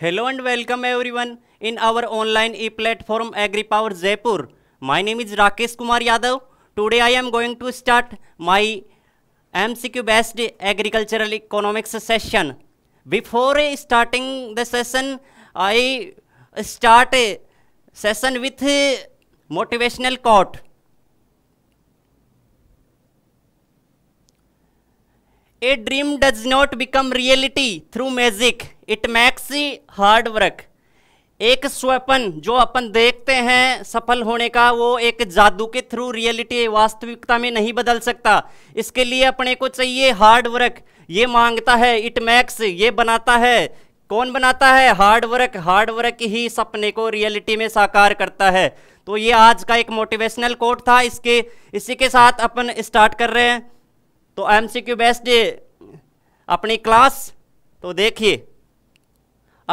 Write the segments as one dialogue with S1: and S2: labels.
S1: Hello and welcome everyone in our online e-platform AgriPower Jaipur. My name is Rakesh Kumar Yadav. Today I am going to start my MCQ based agricultural economics session. Before starting the session, I start a session with motivational quote. A dream does not become reality through magic it makes hard work एक स्वपन जो अपन देखते हैं सफल होने का वो एक जादू के थ्रू रियलिटी वास्तविकता में नहीं बदल सकता इसके लिए अपने को चाहिए हार्ड वर्क ये मांगता है इट मैक्स ये बनाता है कौन बनाता है हार्ड वर्क हार्ड वर्क ही सपने को रियलिटी में साकार करता है तो ये आज का एक मोटिवेशनल कोट था इसके इसी के साथ अपन स्टार्ट कर रहे हैं तो एम सी क्यू बेस्ड अपनी क्लास तो देखिए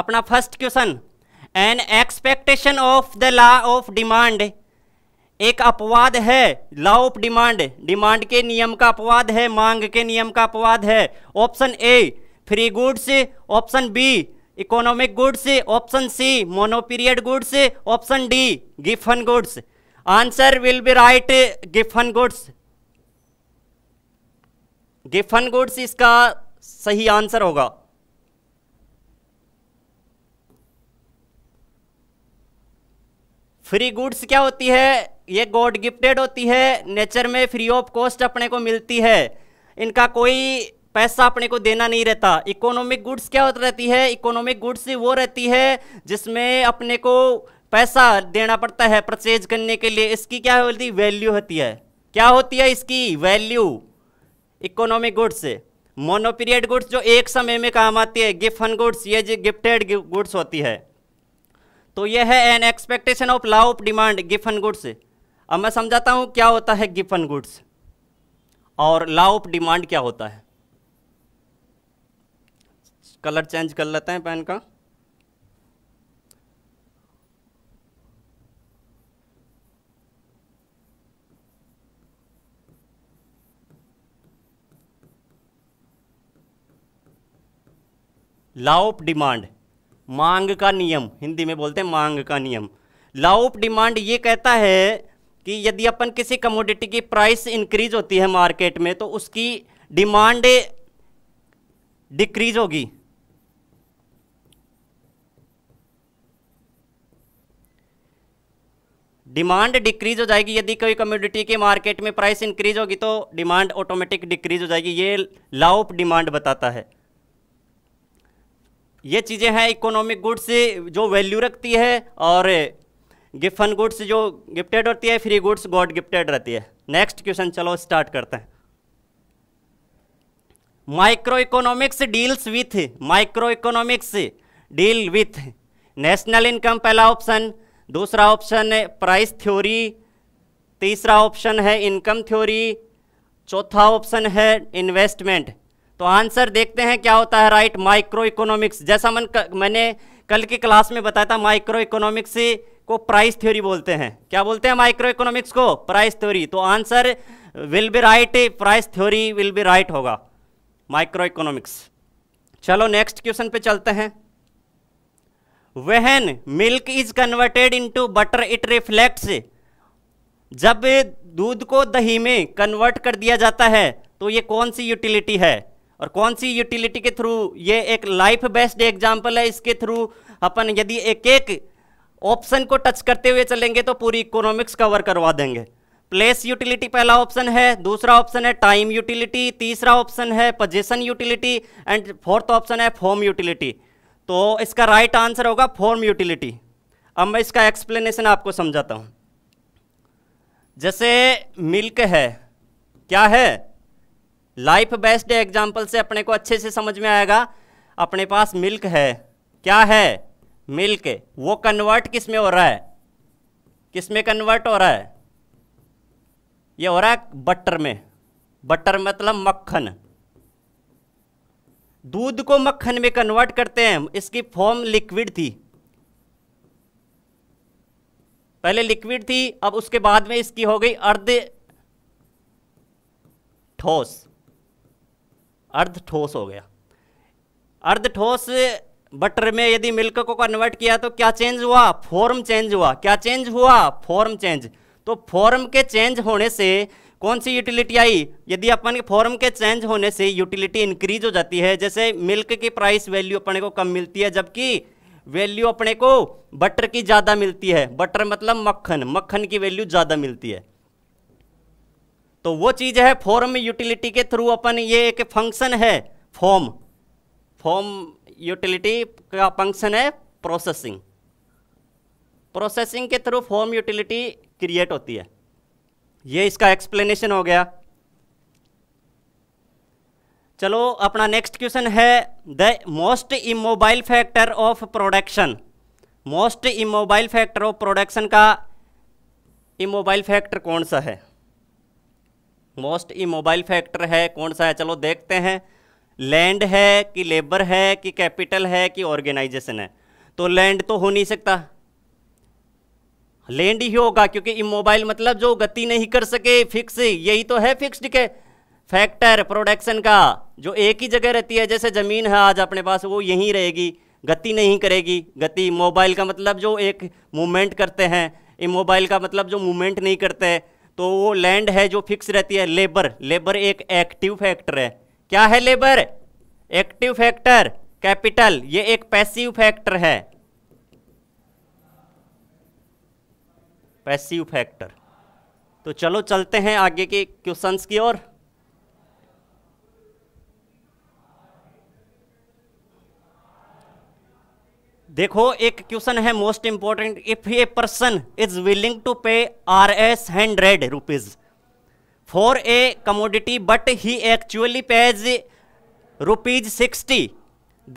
S1: अपना first question an expectation of the law of demand एक अपवाद है लॉ ऑफ डिमांड डिमांड के नियम का अपवाद है मांग के नियम का अपवाद है option A free goods option B economic goods option C monoperiod goods option D Giffen goods answer will be right Giffen goods Giffen goods इसका सही आंसर होगा फ्री गुड्स क्या होती है ये गॉड गिफ्टेड होती है नेचर में फ्री ऑफ कॉस्ट अपने को मिलती है इनका कोई पैसा अपने को देना नहीं रहता इकोनॉमिक गुड्स क्या होती रहती है इकोनॉमिक गुड्स वो रहती है जिसमें अपने को पैसा देना पड़ता है परचेज करने के लिए इसकी क्या होती वैल्यू होती है क्या होती है इसकी value economic goods monoperiod goods जो एक समय में काम आती है गिफ्ट गुड्स ये जो गिफ्टेड गुड्स होती है तो यह है an expectation of law of demand Giffen goods अब मैं समझाता हूँ क्या होता है गिफन गुड्स और लॉ ऑफ डिमांड क्या होता है कलर चेंज कर लेते हैं पेन का लाओ ऑफ डिमांड मांग का नियम हिंदी में बोलते हैं मांग का नियम लाओ ऑफ डिमांड ये कहता है कि यदि अपन किसी कमोडिटी की प्राइस इंक्रीज होती है मार्केट में तो उसकी डिमांड डिक्रीज होगी डिमांड डिक्रीज हो जाएगी यदि कोई कम्योडिटी के मार्केट में प्राइस इंक्रीज होगी तो डिमांड ऑटोमेटिक डिक्रीज हो जाएगी ये लॉ ऑफ डिमांड बताता है ये चीज़ें हैं इकोनॉमिक गुड्स जो वैल्यू रखती है और गिफन गुड्स जो गिफ्टेड होती है फ्री गुड्स गॉड गिफ्टेड रहती है नेक्स्ट क्वेश्चन चलो स्टार्ट करते हैं microeconomics deals with microeconomics deal with national income पहला ऑप्शन दूसरा ऑप्शन है प्राइस थ्योरी तीसरा ऑप्शन है इनकम थ्योरी चौथा ऑप्शन है इन्वेस्टमेंट तो आंसर देखते हैं क्या होता है राइट माइक्रो इकोनॉमिक्स जैसा मन मैंने कल की क्लास में बताया था माइक्रो इकोनॉमिक्स को प्राइस थ्योरी बोलते हैं क्या बोलते हैं माइक्रो इकोनॉमिक्स को प्राइस थ्योरी तो answer will be right price theory will be right होगा माइक्रो इकोनॉमिक्स चलो नेक्स्ट क्वेश्चन पे चलते हैं when milk is converted to butter it reflects जब दूध को दही में कन्वर्ट कर दिया जाता है तो ये कौन सी यूटिलिटी है और कौन सी यूटिलिटी के थ्रू ये एक लाइफ बेस्ड एग्जाम्पल है इसके थ्रू अपन यदि एक एक ऑप्शन को टच करते हुए चलेंगे तो पूरी इकोनॉमिक्स कवर करवा देंगे प्लेस यूटिलिटी पहला ऑप्शन है दूसरा ऑप्शन है टाइम यूटिलिटी तीसरा ऑप्शन है position utility and fourth option है फॉर्म यूटिलिटी तो इसका राइट right आंसर होगा फॉर्म यूटिलिटी अब मैं इसका एक्सप्लेनेशन आपको समझाता हूँ जैसे मिल्क है क्या है लाइफ बेस्ट एग्जाम्पल से अपने को अच्छे से समझ में आएगा अपने पास मिल्क है क्या है मिल्क वो कन्वर्ट किस में हो रहा है किस में कन्वर्ट हो रहा है ये हो रहा है बटर में बटर मतलब मक्खन दूध को मक्खन में कन्वर्ट करते हैं इसकी फॉर्म लिक्विड थी पहले लिक्विड थी अब उसके बाद में इसकी हो गई अर्ध ठोस अर्ध ठोस हो गया अर्ध ठोस बटर में यदि मिल्क को कन्वर्ट किया तो क्या चेंज हुआ फॉर्म चेंज हुआ क्या चेंज हुआ फॉर्म चेंज तो फॉर्म के चेंज होने से कौन सी यूटिलिटी आई यदि अपन के फॉर्म के चेंज होने से यूटिलिटी इंक्रीज हो जाती है जैसे मिल्क की प्राइस वैल्यू अपने को कम मिलती है जबकि वैल्यू अपने को बटर की ज़्यादा मिलती है बटर मतलब मक्खन मक्खन की वैल्यू ज़्यादा मिलती है तो वो चीज़ है फॉर्म यूटिलिटी के थ्रू अपन ये एक फंक्शन है फॉर्म फॉर्म यूटिलिटी का फंक्शन है प्रोसेसिंग प्रोसेसिंग के थ्रू फॉर्म यूटिलिटी क्रिएट होती है ये इसका एक्सप्लेनेशन हो गया चलो अपना नेक्स्ट क्वेश्चन है the most immobile factor of production most immobile factor of production का इमोबाइल फैक्टर कौन सा है मोस्ट इमोबाइल फैक्टर है कौन सा है चलो देखते हैं लैंड है कि लेबर है कि कैपिटल है कि ऑर्गेनाइजेशन है तो लैंड तो हो नहीं सकता लैंड ही होगा क्योंकि इमोबाइल मतलब जो गति नहीं कर सके फिक्स यही तो है फिक्स्ड के फैक्टर प्रोडक्शन का जो एक ही जगह रहती है जैसे ज़मीन है आज अपने पास वो यहीं रहेगी गति नहीं करेगी गति मोबाइल का मतलब जो एक मूवमेंट करते हैं इमोबाइल का मतलब जो मूवमेंट नहीं करते तो वो लैंड है जो फिक्स रहती है लेबर लेबर एक एक्टिव फैक्टर है क्या है लेबर एक्टिव फैक्टर कैपिटल ये एक पैसिव फैक्टर है पैसिव फैक्टर तो चलो चलते हैं आगे के क्वेश्चंस की ओर देखो एक क्वेश्चन है most important if a person is willing to pay R S hundred rupees for a commodity but he actually pays rupees sixty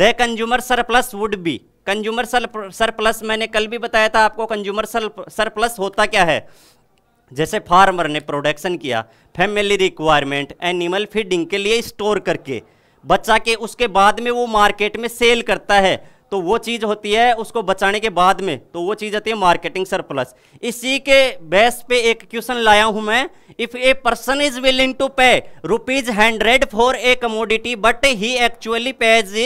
S1: the consumer surplus would be consumer surplus मैंने कल भी बताया था आपको कंज्यूमर सरप्लस होता क्या है जैसे फार्मर ने प्रोडक्शन किया फैमिली रिक्वायरमेंट एनिमल फीडिंग के लिए स्टोर करके बच्चा के उसके बाद में वो मार्केट में सेल करता है तो वो चीज़ होती है उसको बचाने के बाद में तो वो चीज़ आती है मार्केटिंग सरप्लस इसी के बेस पे एक क्वेश्चन लाया हूं मैं if a person is willing to pay rupees hundred for a commodity but he actually pays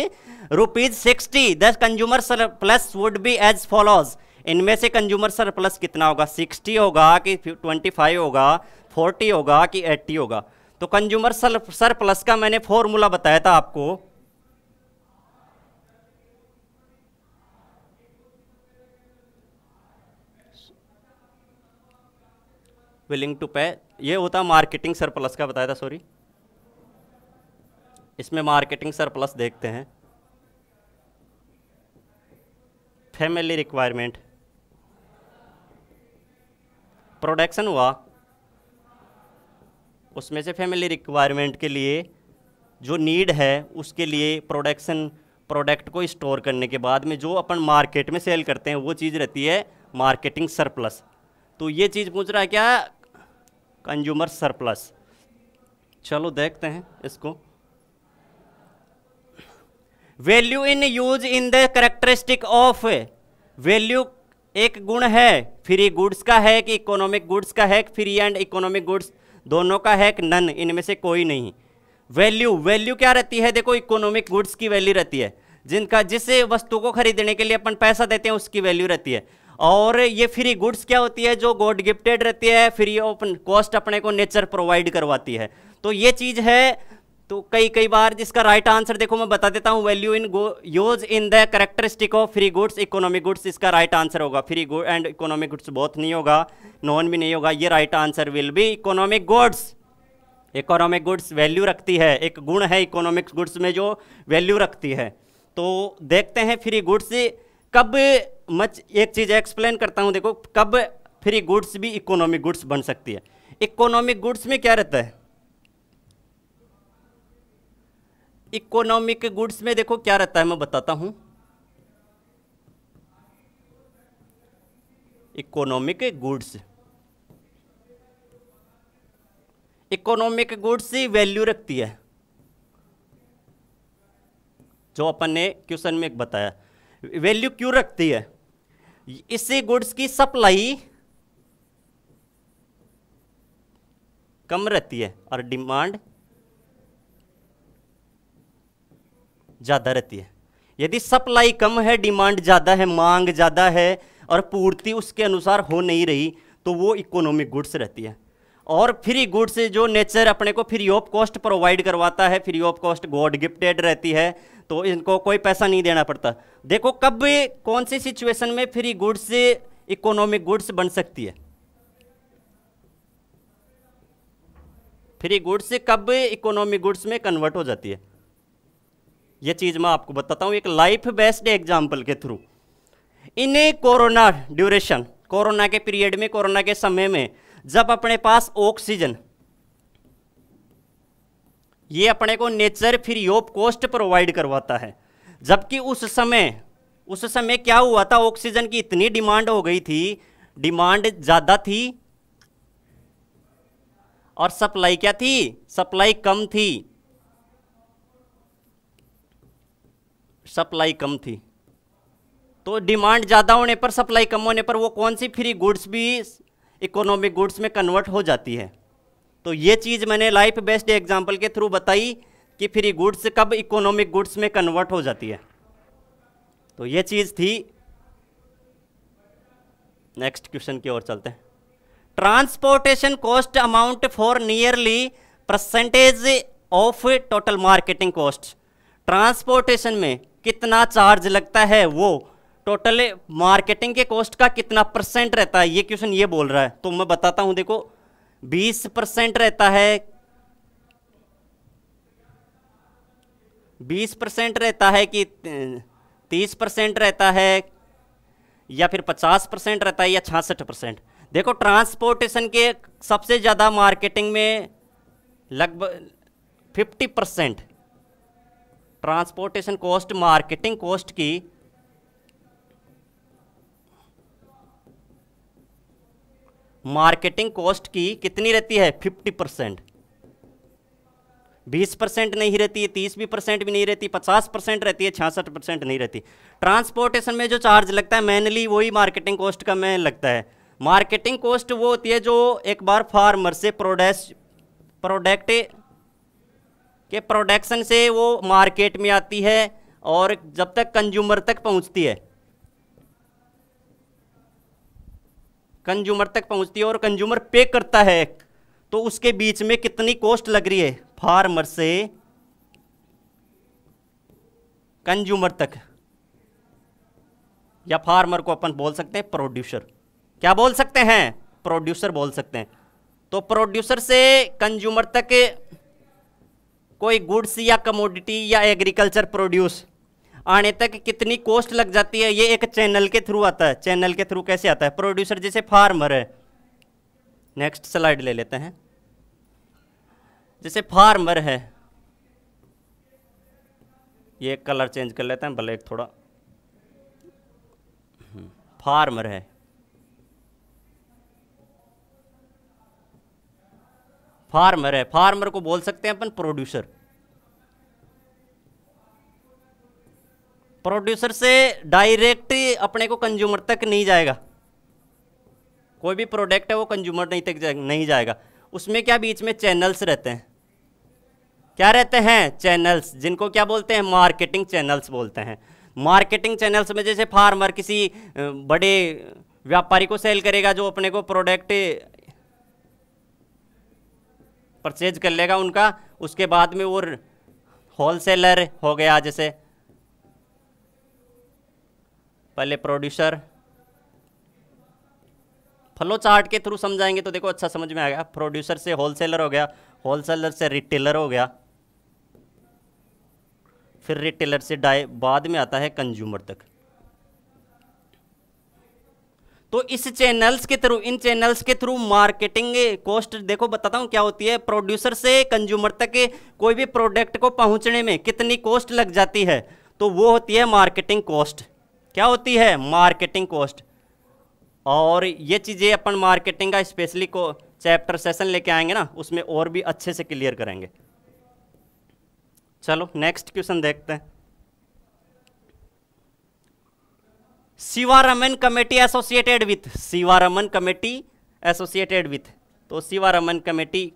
S1: rupees sixty the consumer surplus would be as follows इनमें से कंज्यूमर सरप्लस कितना होगा सिक्सटी होगा कि ट्वेंटी फाइव होगा फोर्टी होगा कि eighty होगा तो कंज्यूमर सर सरप्लस का मैंने फॉर्मूला बताया था आपको विलिंग टू पे ये होता मार्केटिंग सरप्लस का बताया था सॉरी इसमें मार्केटिंग सरप्लस देखते हैं फैमिली रिक्वायरमेंट प्रोडक्शन हुआ उसमें से फैमिली रिक्वायरमेंट के लिए जो नीड है उसके लिए प्रोडक्शन प्रोडक्ट को स्टोर करने के बाद में जो अपन मार्केट में सेल करते हैं वो चीज़ रहती है मार्केटिंग सरप्लस तो ये चीज़ पूछ रहा है क्या कंज्यूमर सरप्लस चलो देखते हैं इसको value in use in the characteristic of value एक गुण है फ्री गुड्स का है कि इकोनॉमिक गुड्स का है फ्री एंड इकोनॉमिक गुड्स दोनों का है कि नन इनमें से कोई नहीं वैल्यू वैल्यू क्या रहती है देखो इकोनॉमिक गुड्स की वैल्यू रहती है जिनका जिस वस्तु को खरीदने के लिए अपन पैसा देते हैं उसकी वैल्यू रहती है और ये फ्री गुड्स क्या होती है जो गॉड गिफ्टेड रहती है फ्री ऑफ कॉस्ट अपने को नेचर प्रोवाइड करवाती है तो ये चीज़ है तो कई कई बार जिसका राइट आंसर देखो मैं बता देता हूँ value in use in the characteristic of free goods economic goods इसका राइट आंसर होगा free good and economic goods बहुत नहीं होगा नॉन भी नहीं होगा ये right answer will be economic goods economic goods value रखती है एक गुण है इकोनॉमिक गुड्स में जो वैल्यू रखती है तो देखते हैं फ्री गुड्स कब मच एक चीज़ एक्सप्लेन करता हूँ देखो कब फ्री गुड्स भी इकोनॉमिक गुड्स बन सकती है इकोनॉमिक गुड्स में क्या रहता है इकोनॉमिक गुड्स में देखो क्या रहता है मैं बताता हूँ economic goods economic goods value रखती है जो अपन ने क्वेश्चन में बताया वैल्यू क्यों रखती है इससे गुड्स की सप्लाई कम रहती है और डिमांड ज़्यादा रहती है यदि सप्लाई कम है डिमांड ज़्यादा है मांग ज़्यादा है और पूर्ति उसके अनुसार हो नहीं रही तो वो इकोनॉमिक गुड्स रहती है और फ्री गुड्स जो नेचर अपने को फ्री ऑफ कॉस्ट प्रोवाइड करवाता है free of cost god gifted रहती है तो इनको कोई पैसा नहीं देना पड़ता देखो कब कौन सी सिचुएशन में फ्री गुड्स इकोनॉमिक गुड्स बन सकती है फ्री गुड्स कब इकोनॉमिक गुड्स में कन्वर्ट हो जाती है यह चीज़ मैं आपको बताता हूँ एक लाइफ बेस्ड एग्जाम्पल के through in corona duration corona के पीरियड में कोरोना के समय में जब अपने पास ऑक्सीजन ये अपने को nature free of cost provide करवाता है जबकि उस समय उस समय क्या हुआ था ऑक्सीजन की इतनी डिमांड हो गई थी डिमांड ज़्यादा थी और सप्लाई क्या थी सप्लाई कम थी सप्लाई कम थी तो डिमांड ज़्यादा होने पर सप्लाई कम होने पर वो कौन सी फ्री गुड्स भी इकोनॉमिक गुड्स में कन्वर्ट हो जाती है तो ये चीज़ मैंने लाइफ बेस्ड एग्जाम्पल के थ्रू बताई कि फ्री गुड्स कब इकोनॉमिक गुड्स में कन्वर्ट हो जाती है तो ये चीज़ थी नेक्स्ट क्वेश्चन की ओर चलते हैं transportation cost amount for nearly percentage of total marketing cost transportation में कितना चार्ज लगता है वो टोटल मार्केटिंग के कॉस्ट का कितना परसेंट रहता है ये क्वेश्चन ये बोल रहा है तो मैं बताता हूं देखो बीस परसेंट रहता है बीस परसेंट रहता है कि तीस परसेंट रहता है या फिर पचास परसेंट रहता है या छियासठ परसेंट देखो ट्रांसपोर्टेशन के सबसे ज़्यादा मार्केटिंग में लगभग fifty percent transportation cost marketing cost की मार्केटिंग कॉस्ट की कितनी रहती है फिफ्टी परसेंट बीस परसेंट नहीं रहती है तीस भी परसेंट भी नहीं रहती पचास परसेंट रहती है छियासठ परसेंट नहीं रहती ट्रांसपोर्टेशन में जो चार्ज लगता है मेनली वही मार्केटिंग कॉस्ट का मैन लगता है मार्केटिंग कॉस्ट वो होती है जो एक बार फार्मर से प्रोडस प्रोडक्ट के प्रोडक्शन से वो मार्केट में आती है और जब तक कंज्यूमर तक पहुंचती है कंज्यूमर तक पहुंचती है और कंज्यूमर पे करता है तो उसके बीच में कितनी कॉस्ट लग रही है फार्मर से कंज्यूमर तक या फार्मर को अपन बोल सकते हैं प्रोड्यूसर क्या बोल सकते हैं प्रोड्यूसर बोल सकते हैं तो प्रोड्यूसर से कंज्यूमर तक कोई गुड्स या कमोडिटी या एग्रीकल्चर प्रोड्यूस आने तक कितनी कॉस्ट लग जाती है ये एक चैनल के थ्रू आता है चैनल के थ्रू कैसे आता है प्रोड्यूसर जैसे फार्मर है नेक्स्ट स्लाइड ले लेते हैं जैसे फार्मर है ये कलर चेंज कर लेते हैं भले एक थोड़ा फार्मर हम्म, है फार्मर है फार्मर को बोल सकते हैं अपन प्रोड्यूसर प्रोड्यूसर से डायरेक्ट अपने को कंज्यूमर तक नहीं जाएगा कोई भी प्रोडक्ट है वो कंज्यूमर नहीं तक जाएगा नहीं जाएगा उसमें क्या बीच में चैनल्स रहते हैं क्या रहते हैं चैनल्स जिनको क्या बोलते हैं मार्केटिंग चैनल्स बोलते हैं मार्केटिंग चैनल्स में जैसे फार्मर किसी बड़े व्यापारी को सेल करेगा जो अपने को प्रोडक्ट परचेज कर लेगा उनका उसके बाद में वो होल सेलर हो गया जैसे पहले प्रोड्यूसर फ्लो चार्ट के थ्रू समझाएंगे तो देखो अच्छा समझ में आ गया प्रोड्यूसर से होलसेलर हो गया होलसेलर से रिटेलर हो गया फिर रिटेलर से डाय बाद में आता है कंज्यूमर तक तो इस चैनल्स के थ्रू इन चैनल्स के थ्रू मार्केटिंग कॉस्ट देखो बताता हूँ क्या होती है प्रोड्यूसर से कंज्यूमर तक कोई भी प्रोडक्ट को पहुँचने में कितनी कॉस्ट लग जाती है तो वो होती है मार्केटिंग कॉस्ट क्या होती है मार्केटिंग कॉस्ट और ये चीज़ें अपन मार्केटिंग का स्पेशली को चैप्टर सेशन लेके आएंगे ना उसमें और भी अच्छे से क्लियर करेंगे चलो नेक्स्ट क्वेश्चन देखते हैं Sivaraman committee associated with Sivaraman committee associated with तो शिवारमन कमेटी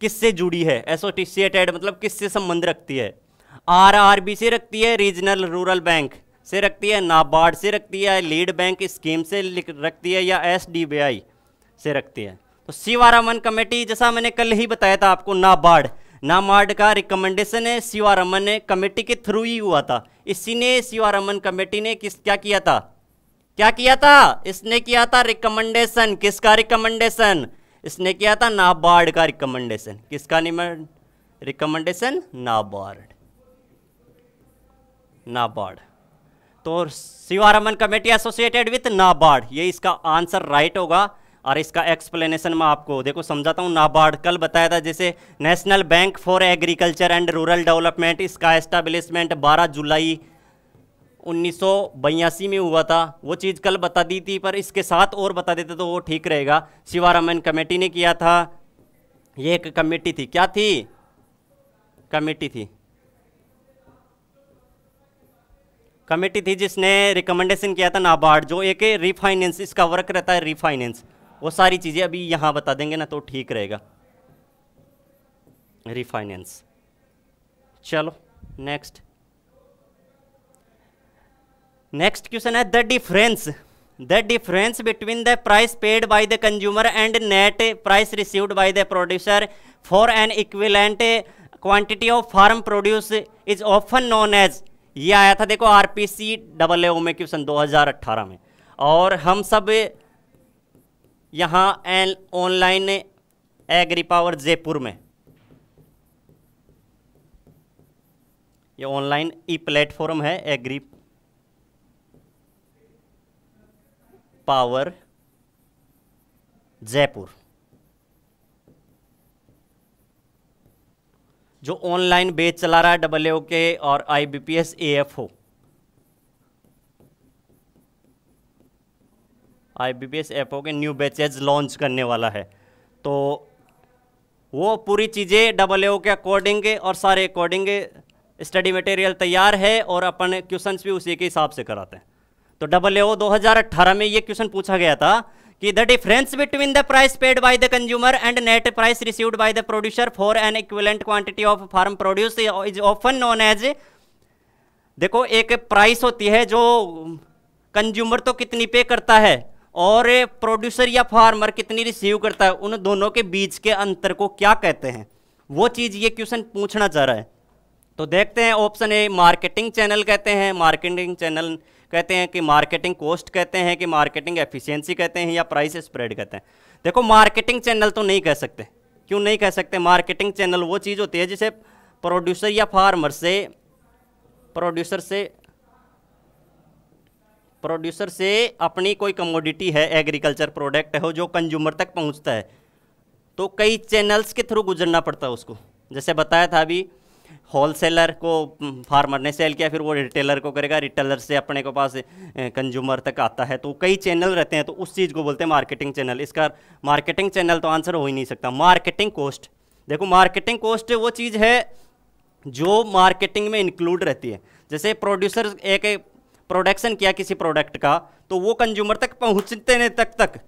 S1: किससे जुड़ी है एसोसिएटेड मतलब किससे संबंध रखती है आरआरबी से रखती है रीजनल रूरल बैंक से रखती है नाबार्ड से रखती है लीड बैंक स्कीम से रखती है या एस से रखती है तो शिवारमन कमेटी जैसा मैंने कल ही बताया था आपको नाबार्ड नाबार्ड का रिकमेंडेशन है शिवारामन ने कमेटी के थ्रू ही हुआ था इसी ने शिवारामन कमेटी ने किस क्या किया था क्या किया था इसने किया था रिकमेंडेशन किसका रिकमेंडेशन इसने किया था नाबार्ड का रिकमेंडेशन किसका रिकमेंडेशन नाबार्ड नाबार्ड तो Sivaraman committee associated with NABARD ये इसका आंसर राइट होगा और इसका एक्सप्लेनेशन मैं आपको देखो समझाता हूँ नाबार्ड कल बताया था जैसे national bank for agriculture and rural development इसका एस्टेब्लिशमेंट 12 जुलाई उन्नीस में हुआ था वो चीज़ कल बता दी थी पर इसके साथ और बता देते तो वो ठीक रहेगा शिवारमन कमेटी ने किया था ये एक कमेटी थी क्या थी कमेटी थी कमेटी थी जिसने रिकमेंडेशन किया था नाबार्ड जो एक रिफाइनेंस इसका वर्क रहता है रिफाइनेंस वो सारी चीज़ें अभी यहाँ बता देंगे ना तो ठीक रहेगा रिफाइनेंस चलो नेक्स्ट नेक्स्ट क्वेश्चन है the difference the difference between the price paid by the consumer and net price received by the producer for an equivalent quantity of farm produce is often known as ये आया था देखो R P C double A में question 2018 में और हम सब यहाँ ऑनलाइन एग्री पावर जयपुर में ये ऑनलाइन ई प्लेटफॉर्म है एग्री पावर जयपुर जो ऑनलाइन बेच चला रहा है डबल ए के और I B P S A F O I B P S F O के न्यू बैचेज लॉन्च करने वाला है तो वो पूरी चीज़ें डबल ए के अकॉर्डिंग और सारे अकॉर्डिंग स्टडी मटेरियल तैयार है और अपन क्वेश्चंस भी उसी के हिसाब से कराते हैं तो डबल ए ओ में ये क्वेश्चन पूछा गया था कि the difference between the price paid by the consumer and net price received by the producer for an equivalent quantity of farm produce is often known as देखो एक प्राइस होती है जो कंज्यूमर तो कितनी पे करता है और प्रोड्यूसर या फार्मर कितनी रिसीव करता है उन दोनों के बीच के अंतर को क्या कहते हैं वो चीज़ ये क्वेश्चन पूछना चाह रहा है तो देखते हैं ऑप्शन ए मार्केटिंग चैनल कहते हैं मार्केटिंग चैनल कहते हैं कि मार्केटिंग कॉस्ट कहते हैं कि मार्केटिंग एफिशिएंसी कहते हैं या प्राइस स्प्रेड कहते हैं देखो मार्केटिंग चैनल तो नहीं कह सकते क्यों नहीं कह सकते मार्केटिंग चैनल वो चीज़ होती है जिसे प्रोड्यूसर या फार्मर से प्रोड्यूसर से प्रोड्यूसर से अपनी कोई कमोडिटी है एग्रीकल्चर प्रोडक्ट है जो कंज्यूमर तक पहुँचता है तो कई चैनल्स के थ्रू गुजरना पड़ता है उसको जैसे बताया था अभी होल सेलर को फार्मर ने सेल किया फिर वो रिटेलर को करेगा रिटेलर से अपने को पास कंज्यूमर तक आता है तो कई चैनल रहते हैं तो उस चीज़ को बोलते हैं मार्केटिंग चैनल इसका मार्केटिंग चैनल तो आंसर हो ही नहीं सकता मार्केटिंग कॉस्ट देखो मार्केटिंग कॉस्ट वो चीज़ है जो मार्केटिंग में इंक्लूड रहती है जैसे प्रोड्यूसर एक प्रोडक्शन किया किसी प्रोडक्ट का तो वो कंज्यूमर तक पहुँचते तक तक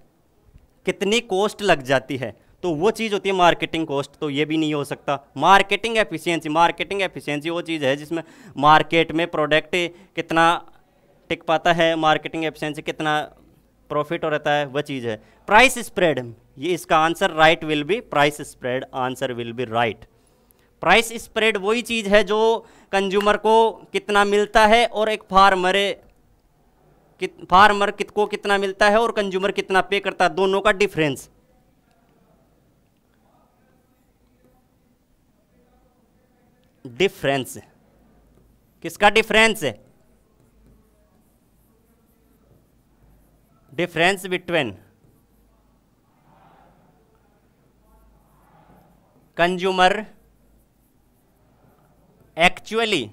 S1: कितनी कॉस्ट लग जाती है तो वो चीज़ होती है मार्केटिंग कॉस्ट तो ये भी नहीं हो सकता मार्केटिंग एफिशिएंसी मार्केटिंग एफिशिएंसी वो चीज़ है जिसमें मार्केट में प्रोडक्ट कितना टिक पाता है मार्केटिंग एफिशिएंसी कितना प्रॉफिट हो रहता है वह चीज़ है प्राइस स्प्रेड ये इसका answer right will be price spread answer will be right price spread वही चीज़ है जो कंज्यूमर को कितना मिलता है और एक फार्मर कित, फार्मर कित को कितना मिलता है और कंज्यूमर कितना पे करता है दोनों का डिफरेंस डिफरेंस किसका डिफरेंस है difference between consumer actually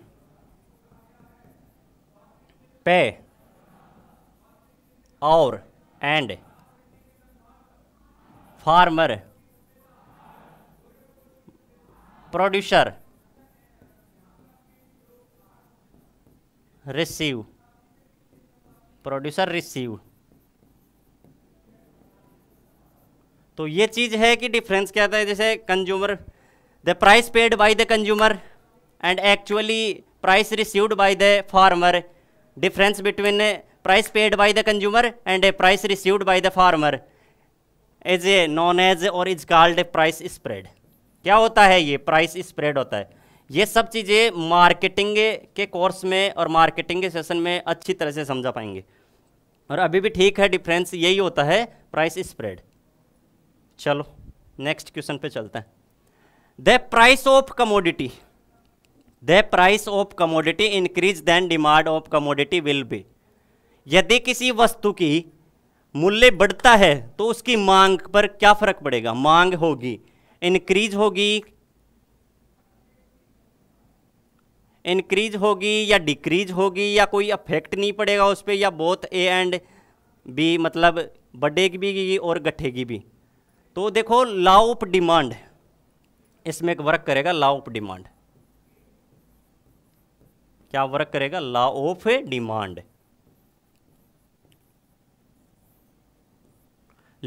S1: pay और and farmer producer receive producer receive तो ये चीज है कि डिफरेंस क्या था जैसे consumer the price paid by the consumer and actually price received by the farmer difference between price paid by the consumer and a price received by the farmer as a known as or is called price spread क्या होता है ये price spread होता है ये सब चीज़ें marketing के कोर्स में और मार्केटिंग के सेशन में अच्छी तरह से समझा पाएंगे और अभी भी ठीक है डिफरेंस यही होता है प्राइस स्प्रेड चलो नेक्स्ट क्वेश्चन पे चलते हैं the price of commodity the price of commodity increase then demand of commodity will be यदि किसी वस्तु की मूल्य बढ़ता है तो उसकी मांग पर क्या फर्क पड़ेगा मांग होगी इंक्रीज होगी इंक्रीज होगी या डिक्रीज होगी या कोई अफेक्ट नहीं पड़ेगा उस पर या बोथ ए एंड बी मतलब बढ़ेगी भी और गठेगी भी तो देखो लॉ ऑफ डिमांड इसमें एक वर्क करेगा लॉ ऑफ डिमांड क्या वर्क करेगा law of demand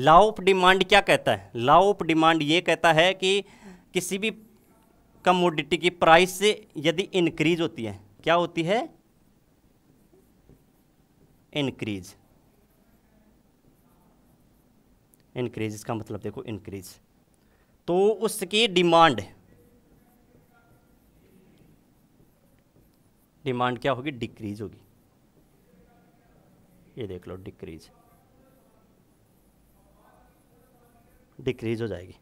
S1: law of demand क्या कहता है लॉ ऑफ डिमांड ये कहता है कि किसी भी कमोडिटी की प्राइस से यदि इंक्रीज होती है क्या होती है इंक्रीज इंक्रीज इसका मतलब देखो इंक्रीज तो उसकी डिमांड डिमांड क्या होगी डिक्रीज होगी ये देख लो डिक्रीज डिक्रीज हो जाएगी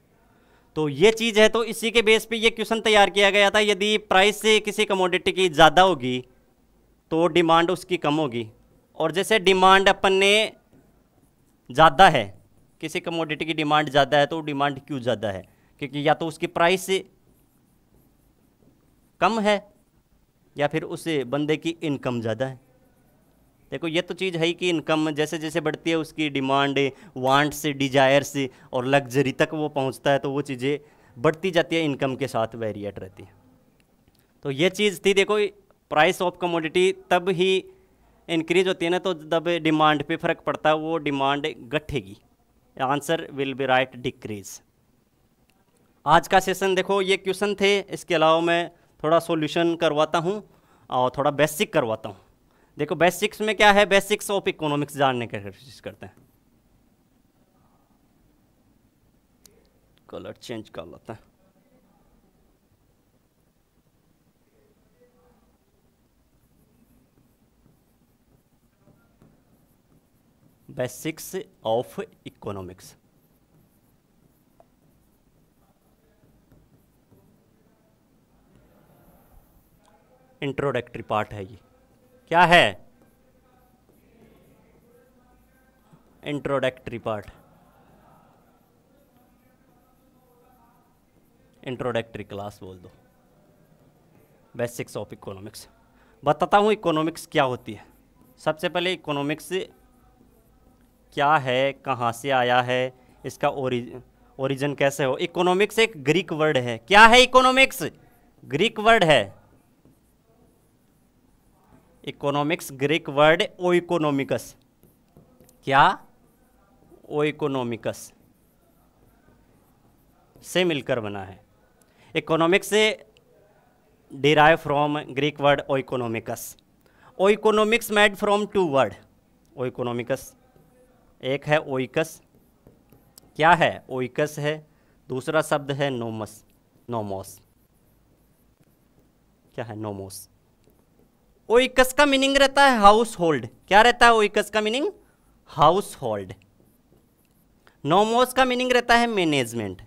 S1: तो ये चीज़ है तो इसी के बेस पे ये क्वेश्चन तैयार किया गया था यदि प्राइस से किसी कमोडिटी की ज़्यादा होगी तो डिमांड उसकी कम होगी और जैसे डिमांड अपन ने ज़्यादा है किसी कमोडिटी की डिमांड ज़्यादा है तो डिमांड क्यों ज़्यादा है क्योंकि या तो उसकी प्राइस कम है या फिर उस बंदे की इनकम ज़्यादा है देखो ये तो चीज़ है ही कि इनकम जैसे जैसे बढ़ती है उसकी डिमांड वांट से डिजायर से और लग्जरी तक वो पहुंचता है तो वो चीज़ें बढ़ती जाती है इनकम के साथ वेरिएट रहती है तो ये चीज़ थी देखो प्राइस ऑफ कमोडिटी तब ही इंक्रीज होती है ना तो जब डिमांड पे फर्क पड़ता है वो डिमांड घटेगी answer will be right decrease आज का सेशन देखो ये क्वेश्चन थे इसके अलावा मैं थोड़ा सॉल्यूशन करवाता हूँ और थोड़ा बेसिक करवाता हूँ देखो बेसिक्स में क्या है बेसिक्स ऑफ इकोनॉमिक्स जानने की कोशिश करते हैं कलर चेंज कर लेते हैं basics of economics introductory part है ये क्या है इंट्रोडक्टरी पार्ट इंट्रोडक्टरी क्लास बोल दो बेसिक्स ऑफ इकोनॉमिक्स बताता हूँ इकोनॉमिक्स क्या होती है सबसे पहले इकोनॉमिक्स क्या है कहाँ से आया है इसका ओरिजिन ओरिजिन कैसे हो इकोनॉमिक्स एक ग्रीक वर्ड है क्या है इकोनॉमिक्स ग्रीक वर्ड है economics Greek word oikonomikos क्या ओ इकोनॉमिकस से मिलकर बना है इकोनॉमिक्स से derive from Greek word oikonomikos oikonomikos made from two word oikonomikos एक है ओइकस क्या है ओइकस है दूसरा शब्द है नोमस नोमोस क्या है नोमोस ओइकस का मीनिंग रहता है हाउस होल्ड क्या रहता है ओइकस का मीनिंग हाउस होल्ड नोमोस का मीनिंग रहता है मैनेजमेंट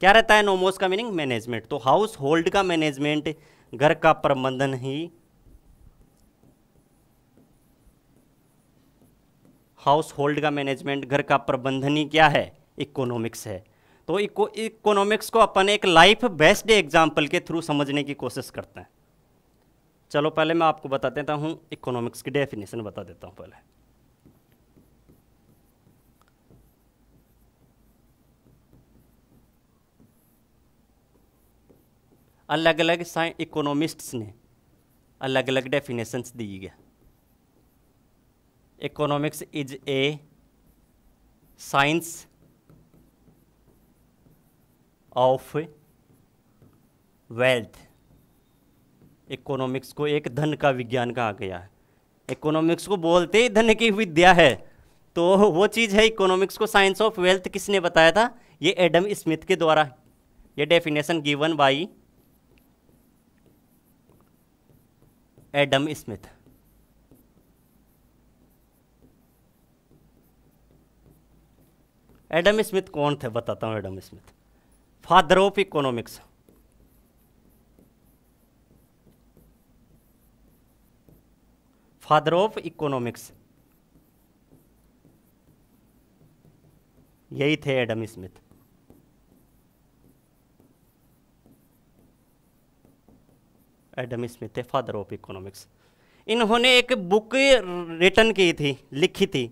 S1: क्या रहता है नोमोस का मीनिंग मैनेजमेंट तो हाउस होल्ड का मैनेजमेंट घर का प्रबंधन ही हाउस होल्ड का मैनेजमेंट घर का प्रबंधन ही क्या है इकोनॉमिक्स है तो इको इकोनॉमिक्स को अपन एक लाइफ बेस्ट एग्जाम्पल के थ्रू समझने की कोशिश करते हैं चलो पहले मैं आपको बता देता हूँ इकोनॉमिक्स की डेफिनेशन बता देता हूँ पहले अलग अलग इकोनॉमिस्ट्स ने अलग अलग डेफिनेशंस दी है economics is a science of wealth economics को एक धन का विज्ञान कहा गया है इकोनॉमिक्स को बोलते ही धन की विद्या है तो वो चीज़ है इकोनॉमिक्स को साइंस ऑफ वेल्थ किसने बताया था ये एडम स्मिथ के द्वारा ये definition given by Adam Smith Adam Smith कौन थे बताता हूँ Adam Smith father of economics father of economics यही थे एडम स्मिथ एडम स्मिथ थे फादर ऑफ इकोनॉमिक्स इन्होंने एक बुक रिटर्न की थी लिखी थी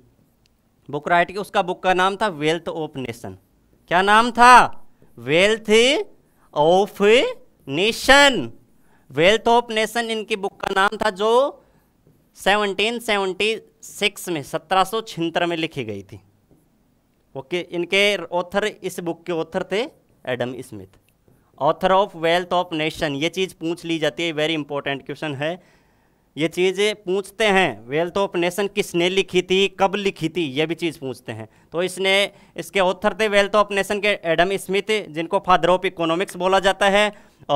S1: बुक राइट की उसका बुक का नाम था वेल्थ ऑफ नेशन क्या नाम था Wealth of Nation Wealth of Nation इनकी बुक का नाम था जो 1776 में सत्रह में लिखी गई थी ओके इनके ऑथर इस बुक के ऑथर थे Adam Smith author of Wealth of Nation ये चीज़ पूछ ली जाती है वेरी इंपॉर्टेंट क्वेश्चन है ये चीज़ें पूछते हैं वेल्थ ऑफ नेशन किसने लिखी थी कब लिखी थी ये भी चीज़ पूछते हैं तो इसने इसके ऑथर थे वेल्थ ऑफ नेशन के एडम स्मिथ जिनको फादर ऑफ इकोनॉमिक्स बोला जाता है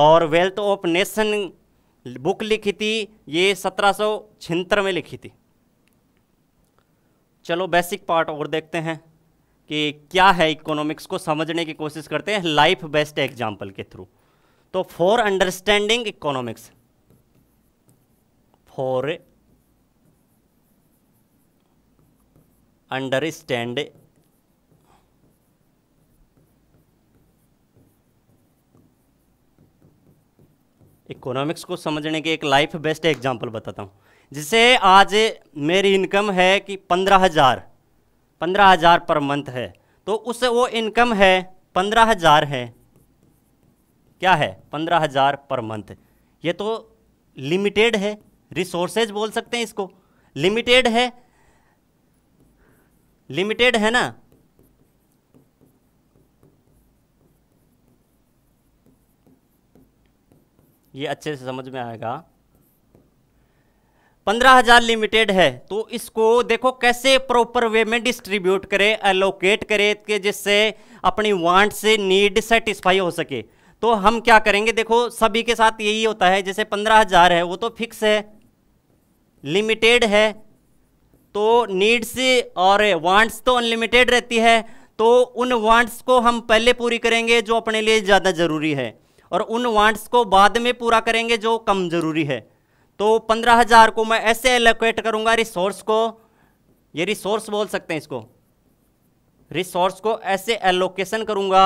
S1: और वेल्थ ऑफ नेशन बुक लिखी थी ये सत्रह में लिखी थी चलो बेसिक पार्ट और देखते हैं कि क्या है इकोनॉमिक्स को समझने की कोशिश करते हैं लाइफ बेस्ट एग्जाम्पल के थ्रू तो for understanding economics for understand economics को समझने के एक लाइफ बेस्ट एग्जाम्पल बताता हूँ जिसे आज मेरी इनकम है कि पंद्रह हज़ार पंद्रह हज़ार पर मंथ है तो उससे वो इनकम है पंद्रह हज़ार है क्या है पंद्रह हज़ार पर मंथ ये तो लिमिटेड है रिसोर्सेज बोल सकते हैं इसको लिमिटेड है लिमिटेड है ना ये अच्छे से समझ में आएगा पंद्रह हजार लिमिटेड है तो इसको देखो कैसे प्रॉपर वे में डिस्ट्रीब्यूट करे एलोकेट करे कि जिससे अपनी वांट से नीड सेटिस्फाई हो सके तो हम क्या करेंगे देखो सभी के साथ यही होता है जैसे पंद्रह हजार है वो तो फिक्स है लिमिटेड है तो नीड्स और वांट्स तो अनलिमिटेड रहती है तो उन वांट्स को हम पहले पूरी करेंगे जो अपने लिए ज़्यादा ज़रूरी है और उन वांट्स को बाद में पूरा करेंगे जो कम ज़रूरी है तो पंद्रह हज़ार को मैं ऐसे एलोकेट करूंगा रिसोर्स को ये रिसोर्स बोल सकते हैं इसको रिसोर्स को ऐसे एलोकेशन करूंगा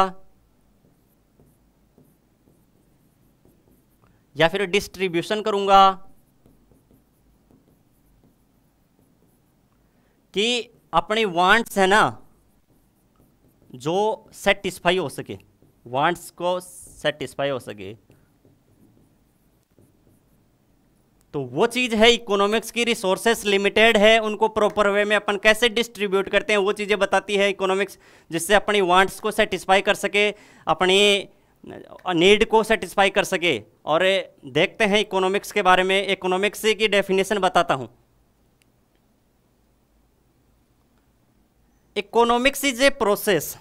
S1: या फिर डिस्ट्रीब्यूशन करूंगा कि अपनी वांट्स है ना जो सेटिस्फाई हो सके वांट्स को सेटिस्फाई हो सके तो वो चीज़ है इकोनॉमिक्स की रिसोर्सेस लिमिटेड है उनको प्रॉपर वे में अपन कैसे डिस्ट्रीब्यूट करते हैं वो चीज़ें बताती है इकोनॉमिक्स जिससे अपनी वांट्स को सेटिस्फाई कर सके अपनी नीड को सेटिस्फाई कर सके और देखते हैं इकोनॉमिक्स के बारे में इकोनॉमिक्स की डेफिनेशन बताता हूँ economics is a process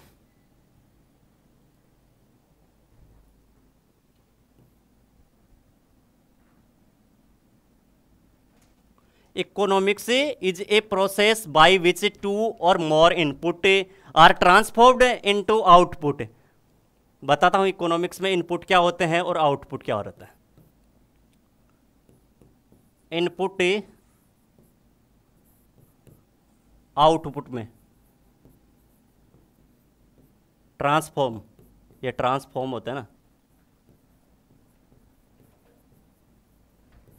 S1: economics is a process by which two or more input are transformed into output बताता हूं इकोनॉमिक्स में इनपुट क्या होते हैं और आउटपुट क्या होता है इनपुट आउटपुट में ट्रांसफॉर्म ये ट्रांसफॉर्म होता है ना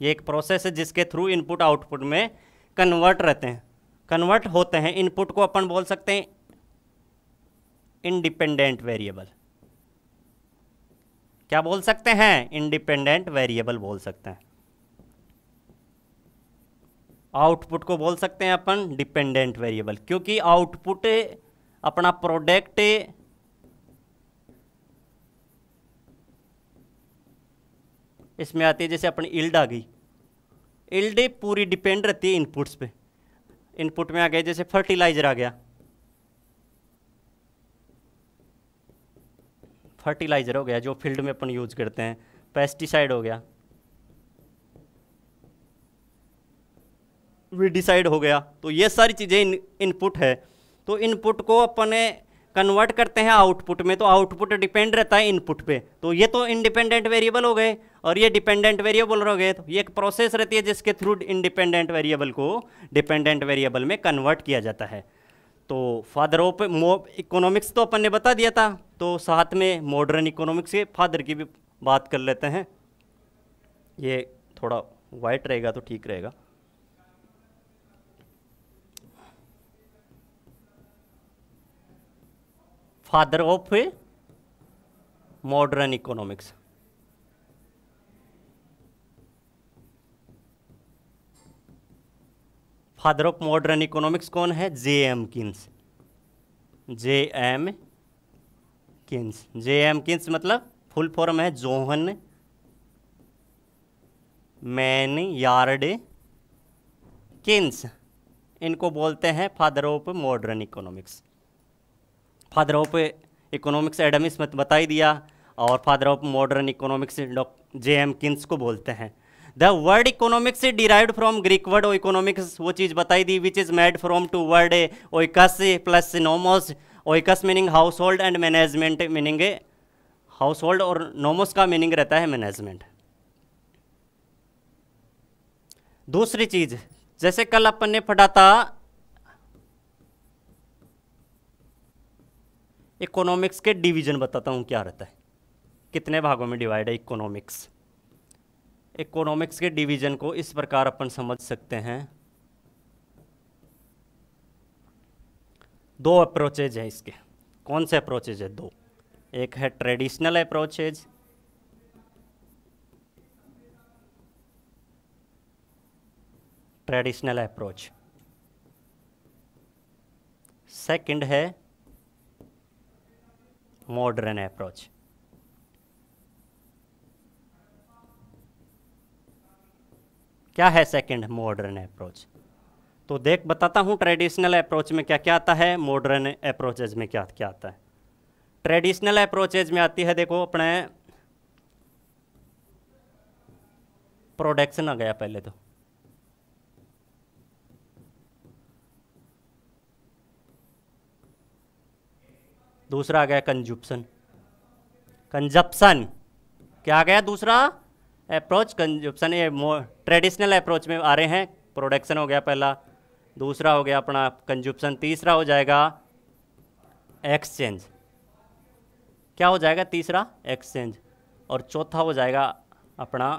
S1: ये एक प्रोसेस है जिसके थ्रू इनपुट आउटपुट में कन्वर्ट रहते हैं कन्वर्ट होते हैं इनपुट को अपन बोल सकते हैं इंडिपेंडेंट वेरिएबल क्या बोल सकते हैं इंडिपेंडेंट वेरिएबल बोल सकते हैं आउटपुट को बोल सकते हैं अपन डिपेंडेंट वेरिएबल क्योंकि आउटपुट अपना प्रोडक्ट इसमें आती है जैसे अपनी इल्ड आ गई इल्ड पूरी डिपेंड रहती है इनपुट्स पे इनपुट में आ गए जैसे फर्टिलाइज़र आ गया फर्टिलाइज़र हो गया जो फील्ड में अपन यूज करते हैं पेस्टिसाइड हो गया डिसाइड हो गया तो ये सारी चीज़ें इन इनपुट है तो इनपुट को अपने कन्वर्ट करते हैं आउटपुट में तो आउटपुट डिपेंड रहता है इनपुट पे तो ये तो इंडिपेंडेंट वेरिएबल हो गए और ये डिपेंडेंट वेरिएबल रहोगे तो ये एक प्रोसेस रहती है जिसके थ्रू इंडिपेंडेंट वेरिएबल को डिपेंडेंट वेरिएबल में कन्वर्ट किया जाता है तो फादर ऑफ इकोनॉमिक्स तो अपन ने बता दिया था तो साथ में मॉडर्न इकोनॉमिक्स के फादर की भी बात कर लेते हैं ये थोड़ा वाइट रहेगा तो ठीक रहेगा father of modern economics father of modern economics कौन है J M Keynes J M Keynes J M Keynes मतलब फुल फॉर्म है जोहन मैन यार्ड किन्स इनको बोलते हैं father of modern economics father of economics Adam Smith बता ही दिया और father of modern economics doctor J M Keynes को बोलते हैं the word economics is derived from Greek word economics वो चीज़ बताई दी which is made from two word oikos plus nomos oikos meaning household and management meaning household और nomos का meaning रहता है मैनेजमेंट दूसरी चीज जैसे कल अपन ने पढ़ा था इकोनॉमिक्स के डिवीजन बताता हूँ क्या रहता है कितने भागों में डिवाइड है इकोनॉमिक्स इकोनॉमिक्स के डिवीज़न को इस प्रकार अपन समझ सकते हैं दो अप्रोचेज है इसके कौन से अप्रोचेज है दो एक है traditional approaches traditional approach second है मॉडर्न अप्रोच क्या है सेकंड मॉडर्न अप्रोच तो देख बताता हूँ ट्रेडिशनल अप्रोच में क्या क्या आता है मॉडर्न अप्रोचेज में क्या क्या आता है ट्रेडिशनल अप्रोचेज में आती है देखो अपने प्रोडक्शन आ गया पहले तो दूसरा आ गया कंजुप्शन कंजप्शन क्या आ गया दूसरा अप्रोच कंजप्शन ये ट्रेडिशनल अप्रोच में आ रहे हैं प्रोडक्शन हो गया पहला दूसरा हो गया अपना कंजप्शन तीसरा हो जाएगा एक्सचेंज क्या हो जाएगा तीसरा एक्सचेंज और चौथा हो जाएगा अपना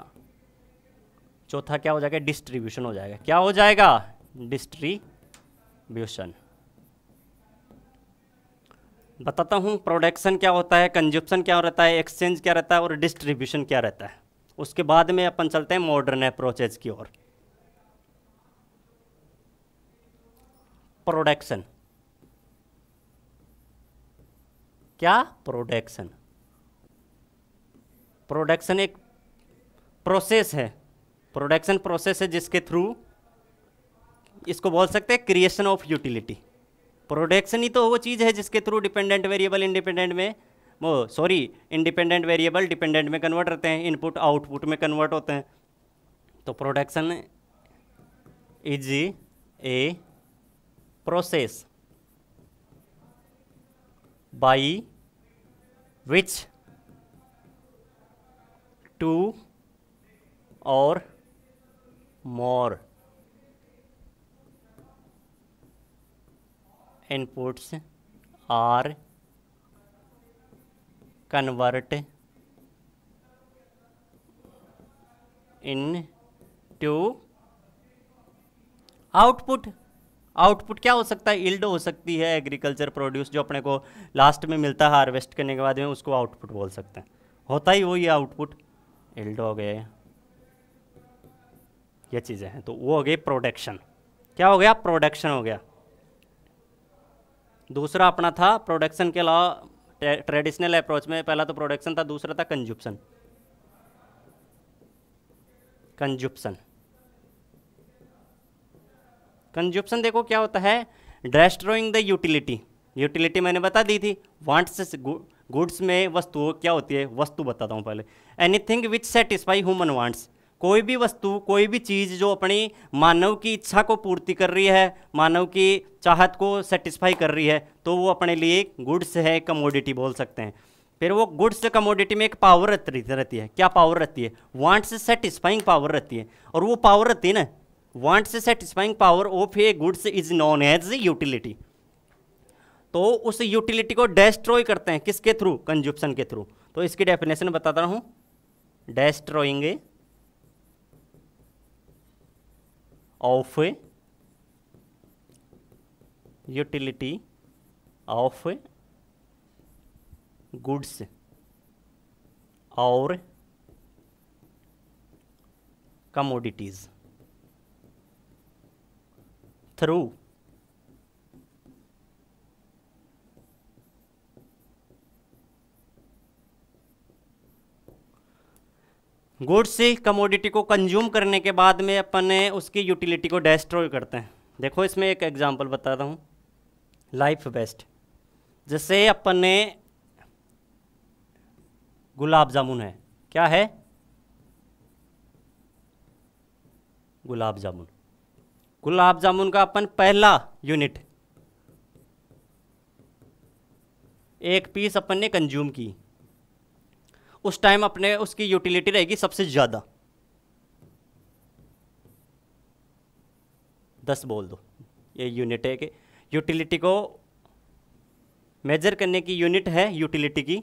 S1: चौथा क्या हो जाएगा डिस्ट्रीब्यूशन हो जाएगा क्या हो जाएगा डिस्ट्रीब्यूशन बताता हूँ प्रोडक्शन क्या होता है कंजुप्शन क्या रहता है एक्सचेंज क्या रहता है और डिस्ट्रीब्यूशन क्या रहता है उसके बाद में अपन चलते हैं मॉडर्न अप्रोचेज की ओर प्रोडक्शन क्या प्रोडक्शन प्रोडक्शन एक प्रोसेस है प्रोडक्शन प्रोसेस है जिसके थ्रू इसको बोल सकते हैं क्रिएशन ऑफ यूटिलिटी प्रोडक्शन ही तो वो चीज़ है जिसके थ्रू डिपेंडेंट वेरिएबल इंडिपेंडेंट में सॉरी इंडिपेंडेंट वेरिएबल डिपेंडेंट में कन्वर्ट रहते हैं इनपुट आउटपुट में कन्वर्ट होते हैं तो production is a process by which two or more inputs are convert into output output क्या हो सकता है इल्ड हो सकती है एग्रीकल्चर प्रोड्यूस जो अपने को लास्ट में मिलता है हार्वेस्ट करने के बाद में उसको आउटपुट बोल सकते हैं होता ही वो ये आउटपुट इल्ड हो गए ये चीज़ें हैं तो वो हो गई प्रोडक्शन क्या हो गया प्रोडक्शन हो गया दूसरा अपना था प्रोडक्शन के अलावा ट्रेडिशनल अप्रोच में पहला तो प्रोडक्शन था दूसरा था कंजुप्शन कंजुप्शन कंजुप्शन देखो क्या होता है डेस्ट्रोइंग द यूटिलिटी यूटिलिटी मैंने बता दी थी वांट्स गुड्स में वस्तुओं क्या होती है वस्तु बताता हूँ पहले anything which satisfy human wants कोई भी वस्तु कोई भी चीज़ जो अपनी मानव की इच्छा को पूर्ति कर रही है मानव की चाहत को सेटिस्फाई कर रही है तो वो अपने लिए गुड्स है कमोडिटी बोल सकते हैं फिर वो गुड्स कमोडिटी में एक पावर रहती है क्या पावर रहती है वांट्स से सेटिस्फाइंग पावर रहती है और वो पावर रहती है ना वांट्स से satisfying power of a goods is known as utility तो उस यूटिलिटी को डेस्ट्रॉय करते हैं किसके थ्रू कंजप्शन के थ्रू तो इसकी डेफिनेशन बताता हूँ destroying a of a utility of a goods or commodities through goods से कमोडिटी को कंज्यूम करने के बाद में अपन उसकी यूटिलिटी को डेस्ट्रॉय करते हैं देखो इसमें एक एग्जांपल बता रहा हूँ लाइफ बेस्ट जैसे अपन ने गुलाब जामुन है क्या है गुलाब जामुन गुलाब जामुन का अपन पहला यूनिट एक पीस अपन ने कंज्यूम की उस टाइम अपने उसकी यूटिलिटी रहेगी सबसे ज़्यादा दस बोल दो ये यूनिट है कि यूटिलिटी को मेजर करने की यूनिट है यूटिलिटी की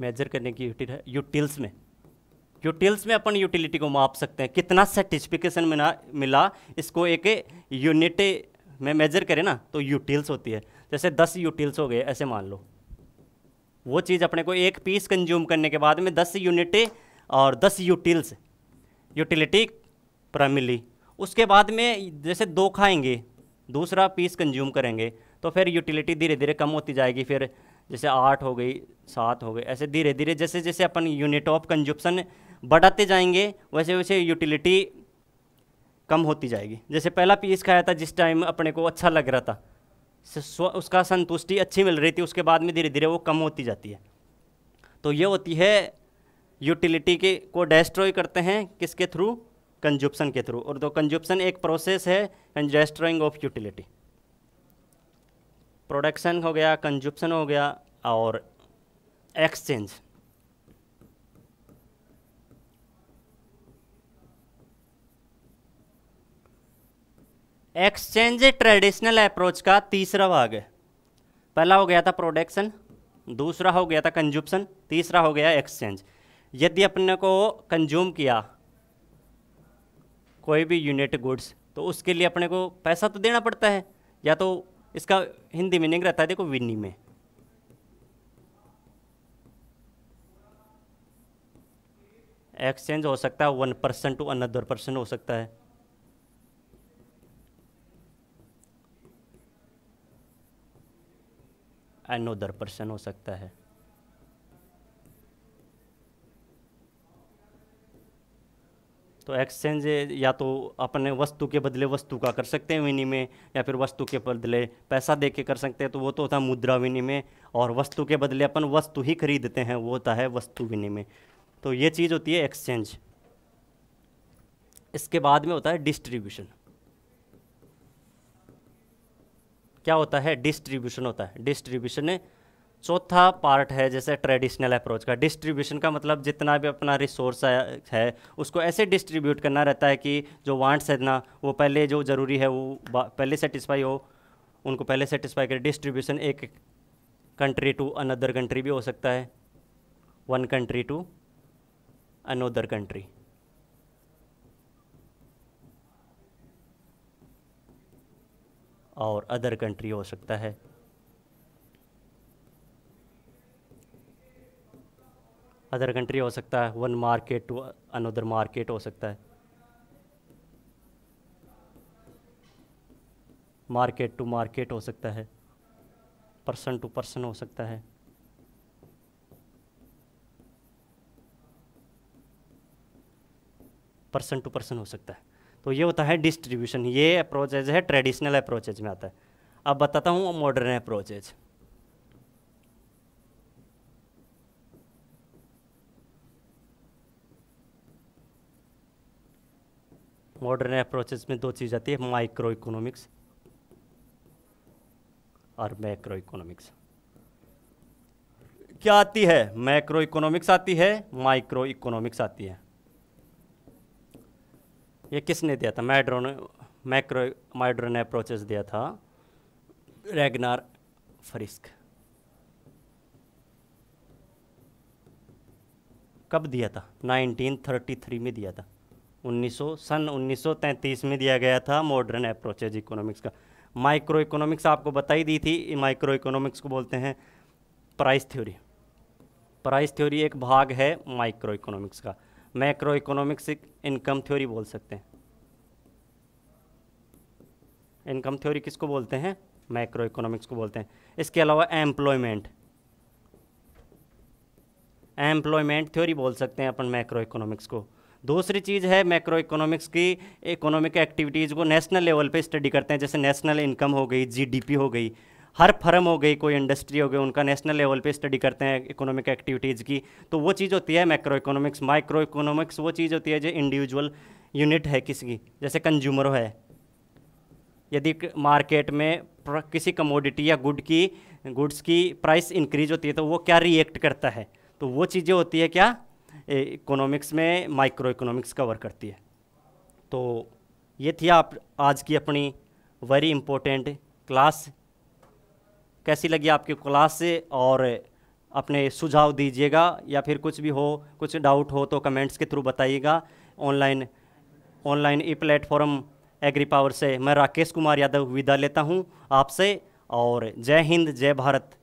S1: मेजर करने की यूटिल है यूटिल्स में यूटिल्स में अपन यूटिलिटी को माप सकते हैं कितना सेटिस्फिकेशन मिला मिला इसको एक यूनिट में मेजर करें ना तो यूटिल्स होती है जैसे दस यूटिल्स हो गए ऐसे मान लो वो चीज़ अपने को एक पीस कंज्यूम करने के बाद में दस यूनिट और दस यूटिल्स यूटिलिटी पर मिली उसके बाद में जैसे दो खाएंगे दूसरा पीस कंज्यूम करेंगे तो फिर यूटिलिटी धीरे धीरे कम होती जाएगी फिर जैसे आठ हो गई सात हो गई ऐसे धीरे धीरे जैसे जैसे अपन यूनिट ऑफ कंज्यूप्सन बढ़ाते जाएंगे वैसे वैसे यूटिलिटी कम होती जाएगी जैसे पहला पीस खाया था जिस टाइम अपने को अच्छा लग रहा था उसका संतुष्टि अच्छी मिल रही थी उसके बाद में धीरे धीरे वो कम होती जाती है तो ये होती है यूटिलिटी के को डेस्ट्रॉय करते हैं किसके थ्रू कंजुप्शन के थ्रू और तो कंजुप्शन एक प्रोसेस है डेस्ट्रॉइंग ऑफ यूटिलिटी प्रोडक्शन हो गया कंजुप्शन हो गया और एक्सचेंज एक्सचेंज ट्रेडिशनल अप्रोच का तीसरा भाग है पहला हो गया था प्रोडक्शन दूसरा हो गया था कंज्यूप्शन तीसरा हो गया एक्सचेंज यदि अपने को कंज्यूम किया कोई भी यूनिट गुड्स तो उसके लिए अपने को पैसा तो देना पड़ता है या तो इसका हिंदी मीनिंग रहता है देखो विनी में एक्सचेंज हो सकता है one person to another person हो सकता है अनोदर पर्सन हो सकता है तो एक्सचेंज या तो अपने वस्तु के बदले वस्तु का कर सकते हैं विनिमय या फिर वस्तु के बदले पैसा दे के कर सकते हैं तो वो तो होता है मुद्रा विनिमय और वस्तु के बदले अपन वस्तु ही खरीदते हैं वो होता है वस्तु विनिमय तो ये चीज़ होती है एक्सचेंज इसके बाद में होता है डिस्ट्रीब्यूशन क्या होता है डिस्ट्रीब्यूशन होता है डिस्ट्रीब्यूशन चौथा पार्ट है जैसे ट्रेडिशनल अप्रोच का डिस्ट्रीब्यूशन का मतलब जितना भी अपना रिसोर्स है उसको ऐसे डिस्ट्रीब्यूट करना रहता है कि जो वांट्स है ना वो पहले जो ज़रूरी है वो पहले सेटिस्फाई हो उनको पहले सेटिस्फाई करें डिस्ट्रीब्यूशन एक कंट्री टू अनदर कंट्री भी हो सकता है one country to another country और अदर कंट्री हो सकता है अदर कंट्री हो सकता है one market to another market हो सकता है मार्केट टू मार्केट हो सकता है पर्सन टू पर्सन हो सकता है पर्सन टू पर्सन हो सकता है तो ये होता है डिस्ट्रीब्यूशन ये अप्रोचेज है ट्रेडिशनल अप्रोचेज में आता है अब बताता हूँ मॉडर्न अप्रोचेज मॉडर्न अप्रोचेज में दो चीज़ आती है माइक्रो इकोनॉमिक्स और मैक्रो इकोनॉमिक्स क्या आती है मैक्रो इकोनॉमिक्स आती है माइक्रो इकोनॉमिक्स आती है ये किसने दिया था मैड्रोन मैक्रो माइड्रो ने अप्रोचेस दिया था रेगनार फरिस्क कब दिया था 1933 में दिया था 1900 सन 1933 में दिया गया था मॉडर्न अप्रोचेज इकोनॉमिक्स का माइक्रो इकोनॉमिक्स आपको बताई दी थी माइक्रो इकोनॉमिक्स को बोलते हैं प्राइस थ्योरी प्राइस थ्योरी एक भाग है माइक्रो इकोनॉमिक्स का मैक्रो इकोनॉमिक्स इनकम थ्योरी बोल सकते हैं इनकम थ्योरी किसको बोलते हैं मैक्रो इकोनॉमिक्स को बोलते हैं इसके अलावा एम्प्लॉयमेंट एम्प्लॉयमेंट थ्योरी बोल सकते हैं अपन मैक्रो इकोनॉमिक्स को दूसरी चीज़ है मैक्रो इकोनॉमिक्स की इकोनॉमिक एक्टिविटीज़ को नेशनल लेवल पे स्टडी करते हैं जैसे नेशनल इनकम हो गई जीडीपी हो गई हर फर्म हो गई कोई इंडस्ट्री हो गई उनका नेशनल लेवल पे स्टडी करते हैं इकोनॉमिक एक्टिविटीज़ की तो वो चीज़ होती है मैक्रो इकोनॉमिक्स माइक्रो इकोनॉमिक्स वो चीज़ होती है जो इंडिविजुअल यूनिट है किसी की जैसे कंज्यूमर है यदि मार्केट में किसी कमोडिटी या गुड की गुड्स की प्राइस इंक्रीज होती है तो वो क्या रिएक्ट करता है तो वो चीज़ें होती है क्या इकोनॉमिक्स में माइक्रो इकोनॉमिक्स कवर करती है तो ये थी आप आज की अपनी वेरी इम्पोर्टेंट क्लास कैसी लगी आपकी क्लास से और अपने सुझाव दीजिएगा या फिर कुछ भी हो कुछ डाउट हो तो कमेंट्स के थ्रू बताइएगा online online e platform agri power से मैं राकेश कुमार यादव विदा लेता हूँ आपसे और जय हिंद जय भारत